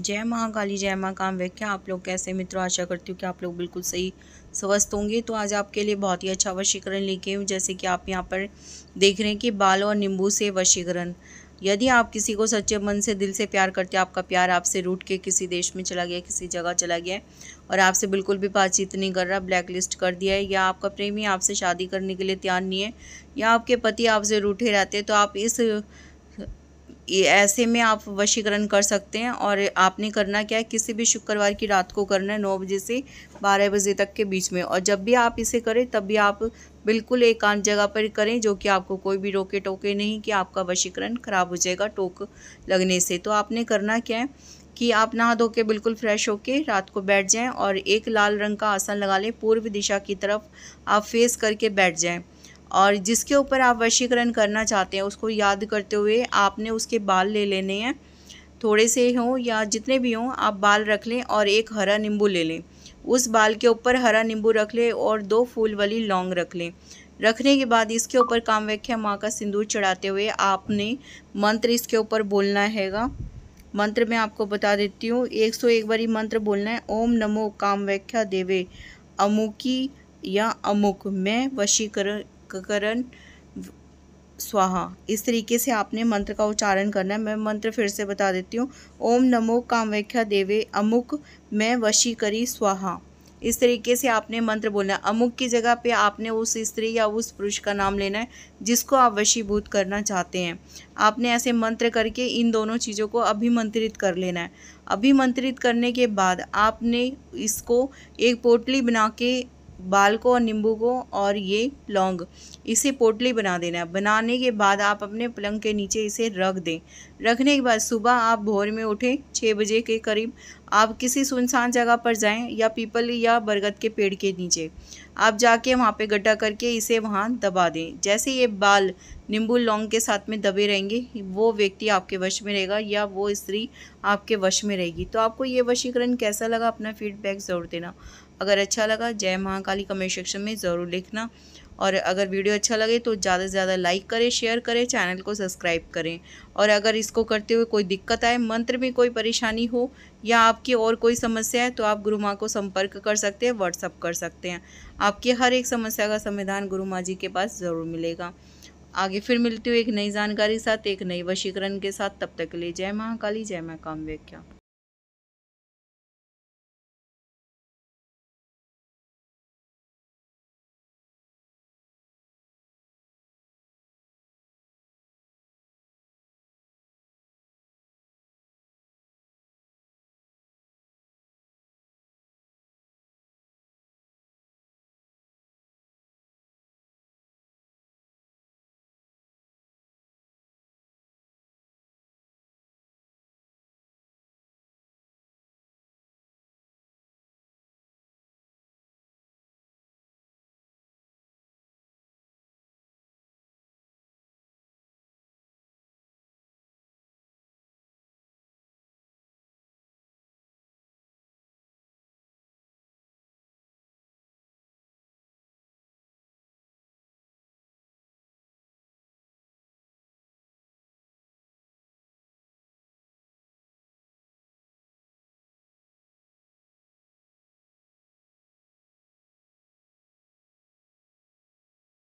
जय महाकाली जय माँ काम व्याख्या आप लोग कैसे मित्रों आशा करती हूँ कि आप लोग बिल्कुल सही स्वस्थ होंगे तो आज आपके लिए बहुत ही अच्छा वशीकरण लेके हूँ जैसे कि आप यहाँ पर देख रहे हैं कि बाल और नींबू से वशीकरण यदि आप किसी को सच्चे मन से दिल से प्यार करते हैं आपका प्यार आपसे रूट के किसी देश में चला गया किसी जगह चला गया और आपसे बिल्कुल भी बातचीत नहीं कर रहा ब्लैक लिस्ट कर दिया है या आपका प्रेमी आपसे शादी करने के लिए तैयार नहीं है या आपके पति आपसे रूठे रहते हैं तो आप इस ऐसे में आप वशीकरण कर सकते हैं और आपने करना क्या है किसी भी शुक्रवार की रात को करना है नौ बजे से बारह बजे तक के बीच में और जब भी आप इसे करें तब भी आप बिल्कुल एकांत जगह पर करें जो कि आपको कोई भी रोके टोके नहीं कि आपका वशीकरण ख़राब हो जाएगा टोक लगने से तो आपने करना क्या है कि आप नहा धो के बिल्कुल फ्रेश होके रात को बैठ जाएं और एक लाल रंग का आसन लगा लें पूर्व दिशा की तरफ आप फेस करके बैठ जाएं और जिसके ऊपर आप वशीकरण करना चाहते हैं उसको याद करते हुए आपने उसके बाल ले लेने हैं थोड़े से हों या जितने भी हों आप बाल रख लें और एक हरा नींबू ले लें उस बाल के ऊपर हरा नींबू रख लें और दो फूल वाली लौंग रख लें रखने के बाद इसके ऊपर कामव्याख्या माँ का सिंदूर चढ़ाते हुए आपने मंत्र इसके ऊपर बोलना हैगा मंत्र मैं आपको बता देती हूँ एक सौ एक बारी मंत्र बोलना है ओम नमो काम व्याख्या देवे अमुकी या अमुक मैं वशीकरण करण स्वाहा इस तरीके से आपने मंत्र का उच्चारण करना है मैं मंत्र फिर से बता देती हूँ ओम नमो कामव्याख्या देवे अमुक मैं वशी करी स्वाहा इस तरीके से आपने मंत्र बोलना है अमुक की जगह पे आपने उस स्त्री या उस पुरुष का नाम लेना है जिसको आप वशीभूत करना चाहते हैं आपने ऐसे मंत्र करके इन दोनों चीज़ों को अभिमंत्रित कर लेना है अभिमंत्रित करने के बाद आपने इसको एक पोटली बना के बाल को और नींबू को और ये लौंग इसे पोटली बना देना बनाने के बाद आप अपने पलंग के नीचे इसे रख दें रखने के बाद सुबह आप भोर में उठें छः बजे के करीब आप किसी सुनसान जगह पर जाएं या पीपल या बरगद के पेड़ के नीचे आप जाके वहाँ पे गड्ढा करके इसे वहाँ दबा दें जैसे ये बाल नींबू लौंग के साथ में दबे रहेंगे वो व्यक्ति आपके वश में रहेगा या वो स्त्री आपके वश में रहेगी तो आपको ये वशीकरण कैसा लगा अपना फीडबैक ज़रूर देना अगर अच्छा लगा जय महाकाली कमेंट सेक्शन में ज़रूर लिखना और अगर वीडियो अच्छा लगे तो ज़्यादा से ज़्यादा लाइक करें शेयर करें चैनल को सब्सक्राइब करें और अगर इसको करते हुए कोई दिक्कत आए मंत्र में कोई परेशानी हो या आपकी और कोई समस्या है तो आप गुरु माँ को संपर्क कर सकते हैं व्हाट्सअप कर सकते हैं आपकी हर एक समस्या का समाधान गुरु माँ जी के पास ज़रूर मिलेगा आगे फिर मिलती हूँ एक नई जानकारी के साथ एक नई वशीकरण के साथ तब तक के लिए जय महाकाली जय माँ व्याख्या